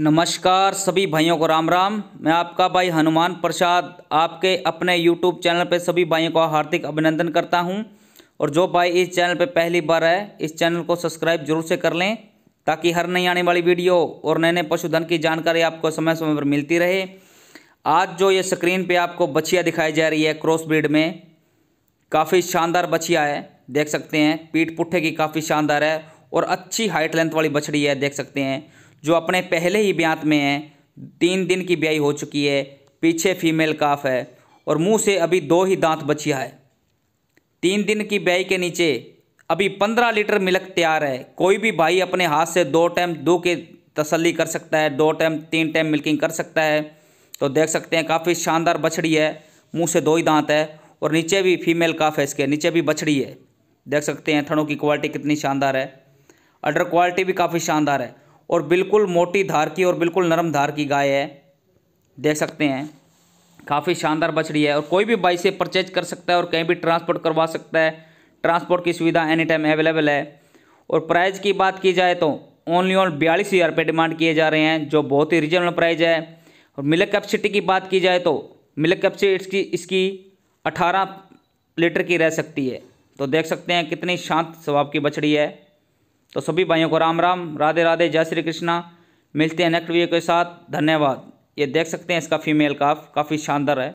नमस्कार सभी भाइयों को राम राम मैं आपका भाई हनुमान प्रसाद आपके अपने यूट्यूब चैनल पर सभी भाइयों का हार्दिक अभिनंदन करता हूं और जो भाई इस चैनल पर पहली बार है इस चैनल को सब्सक्राइब जरूर से कर लें ताकि हर नई आने वाली वीडियो और नए नए पशुधन की जानकारी आपको समय समय पर मिलती रहे आज जो ये स्क्रीन पर आपको बछिया दिखाई जा रही है क्रॉस ब्रीड में काफ़ी शानदार बछिया है देख सकते हैं पीठ पुट्ठे की काफ़ी शानदार है और अच्छी हाइट लेंथ वाली बछड़ी है देख सकते हैं जो अपने पहले ही ब्यांत में है तीन दिन की ब्याई हो चुकी है पीछे फीमेल काफ है और मुंह से अभी दो ही दांत बचिया है तीन दिन की ब्याई के नीचे अभी पंद्रह लीटर मिल्क तैयार है कोई भी भाई अपने हाथ से दो टाइम दो के तसल्ली कर सकता है दो टाइम तीन टाइम मिल्किंग कर सकता है तो देख सकते हैं काफ़ी शानदार बछड़ी है मुंह से दो ही दांत है और नीचे भी फीमेल काफ है इसके नीचे भी बछड़ी है देख सकते हैं थनों की क्वालिटी कितनी शानदार है अडर क्वालिटी भी काफ़ी शानदार है और बिल्कुल मोटी धार की और बिल्कुल नरम धार की गाय है देख सकते हैं काफ़ी शानदार बछड़ी है और कोई भी बाई से परचेज कर सकता है और कहीं भी ट्रांसपोर्ट करवा सकता है ट्रांसपोर्ट की सुविधा एनी टाइम अवेलेबल है और प्राइज़ की बात की जाए तो ओनली ऑन बयालीस हज़ार रुपये डिमांड किए जा रहे हैं जो बहुत ही रिजनेबल प्राइज़ है और मिल्क कैपेसिटी की बात की जाए तो मिल्क कैपेसिटी इसकी अठारह लीटर की रह सकती है तो देख सकते हैं कितनी शांत स्वभाव की बछड़ी है तो सभी भाइयों को राम राम राधे राधे जय श्री कृष्णा मिलते हैं नेक्स्ट वीडियो के साथ धन्यवाद ये देख सकते हैं इसका फीमेल काफ काफ़ी शानदार है